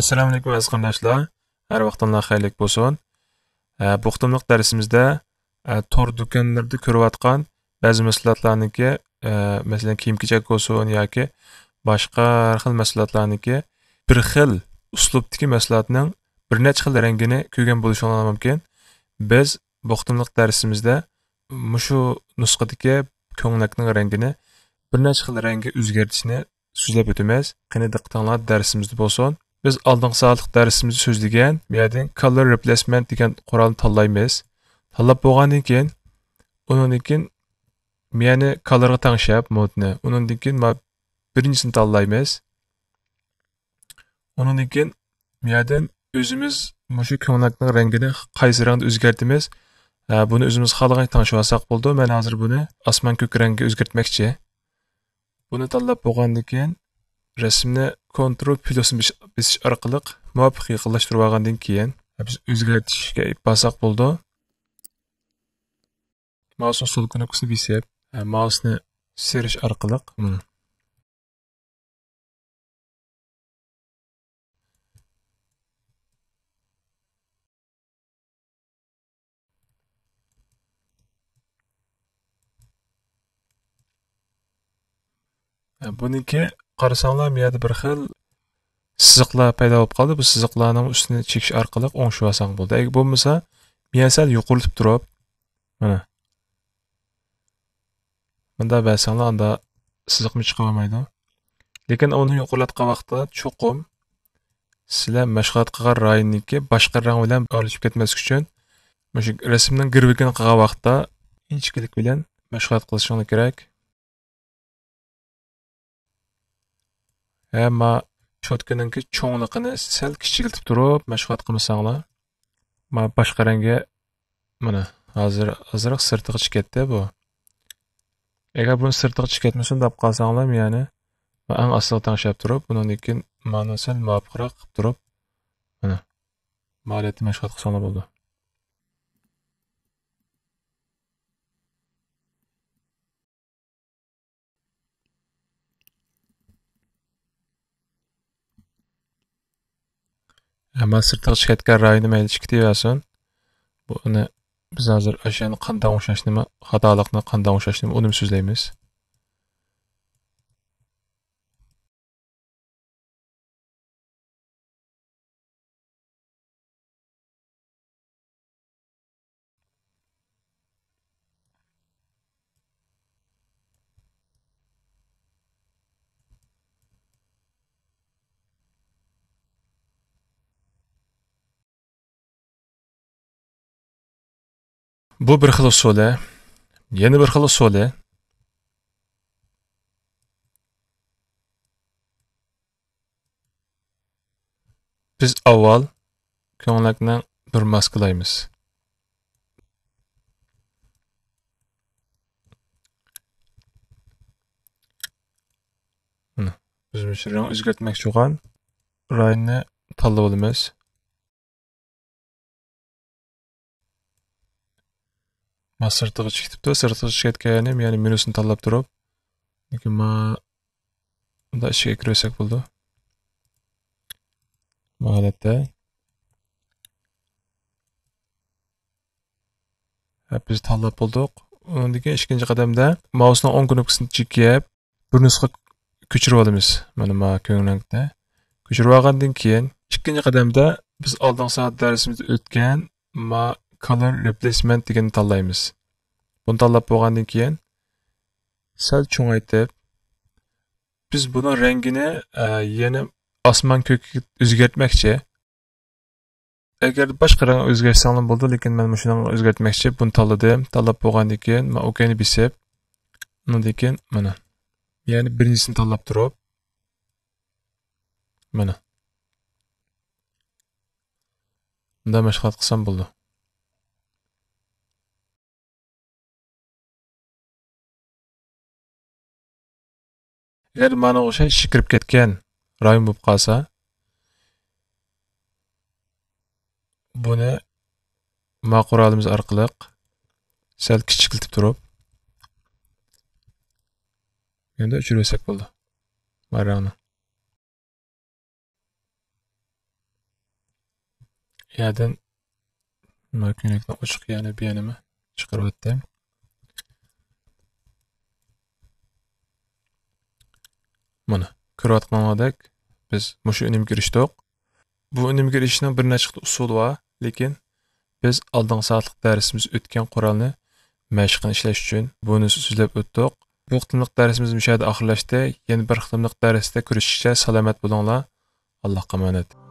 assalomu alaykum aziz qarindoshlar har vaqtimlar xayrli bo'lsin e, bu darsimizda e, to'r do'konlarda ko'rayotgan ba'zi mahsulotlarniki e, masalan kiyim kechak bo'lsin yoki boshqa har xil mahsulotlarniki bir xil uslubdagi maslahatning bir necha xil rangini ko'rgan bo'lishingiz mumkin biz bu darsimizda mushu nusxadagi ko'ylakning rangini bir necha xil rangga o'zgartishni so'zlab o'tamiz qani diqqatinglar darsimizda bo'lsin biz oldingi sonliq darsimizda so'zlagan bu yerdan color replacement degan qurolni tanlaymiz tanlab bo'lgandan keyin undan keyin miyani colorga tanishab modni undan keyin birinchisini tanlaymiz undan keyin miyadan o'zimiz shu ko'ylakning rangini qaysi rangda o'zgartimiz buni o'zimiz xohlagan tanishib olsak bo'ldi man hozir buni osmon ko'k rangga o'zgartmoqchi buni tanlab bo'lgandan keyin rasmni kontrol plyusini besish orqali muvofiq yaqinlashtirib olgandan keyin biz o'zgartirishga bosaq bo'ldi mausni sol knopkasini besib mausni serish orqali hmm. buniki qarasanglar miyada bir xil siziqlar paydo bo'lib qoldi bu siziqlarning ustini chekish orqali o'ngshibyolsang bo'ldi agar bo'lmasa miya sal yuquritib turib mana bunday bersanglar unda siziqmi chiqib olmaydi lekin uni yuqurlatgan vaqtda cho'qim sizlar mashg'ulot qilgan rayonniki boshqa rang bilan aralashib ketmaslik uchun mana shu rasmning girvigini qilgan vaqtda inchikilik bilan mashg'ulot qilishingiz kerak ammo cho'tkaninki cho'ngligini sal kichikiltib turib mashg'ulot qilmasanglar ma boshqa rangga mana hozir ozroq sirtig'i chiqib ketdi bu agar buni sirtig'i chiqib ketmasin deb qolsanglar yani. va ang aslo tanglashab turib undan keyin ma'no sal muvofiqroq qilib turib mana maliyatni mashg'ulot qilsanglar man sirtga chiqayotgan rayni mayli Bu buni biz hozir o'shani qanday o'xshashni xatolikni qanday onu uni so'zlaymiz Bu bir xil usuli, yana bir xil usuli. Biz avval ko'nglakni burmas qilaymiz. Bizim için renk o'zgartmoqchi bo'lgan rangni olamiz ma sirtig'i chikibdi sirtig'i chiqayotgan ham yana minusini tanlab turib lekin ma unda ichiga kiraversak bo'ldi bu holatda biz tanlab bo'ldik undan keyin ikkinchi qadamda mausni o'ng knopkasini chekkab bir nusxa ko'chirib olamiz mana ma ko'nglangda ko'chirib olgandan keyin ikkinchi qadamda biz oldingi soat darsimizda o'tgan ma color replacement дегенди талдайбыз буну талдап болгондон кийин сәл чоңойтуп биз бунун реңгини yana osmon ko'kka o'zgartmoqchi agar boshqa rang o'zgartirsam bo'ldi lekin man shuni o'zgartmoqchi buni tanladim tanlab bo'lgandan keyin man okni besib undan keyin mana ya'ni birinchisini tanlab turib mana bunday mashg'ulot qilsam bo'ldi Eğer bana o'sha şey kirib ketgan rayon bo'lib qolsa buni ma qurolimiz orqali sal kichikiltib turib endi o'chirsak bo'ldi Yerden makinelikten uçuk ochiq bir bu çıkarıp ettim. mana ko'rayotganlardek biz mushu unumga erishdik bu unumga erishishning bir nechta usuli bor lekin biz oldingi soatlik darsimiz o'tgan qurolni mashqini ishlash uchun buni so'zlab o'tdik bu qitimliq darsimiz mushu oxirlashdi yana bir qitimliq darsda ko'rishishcha salomat bo'linglar allohga omonat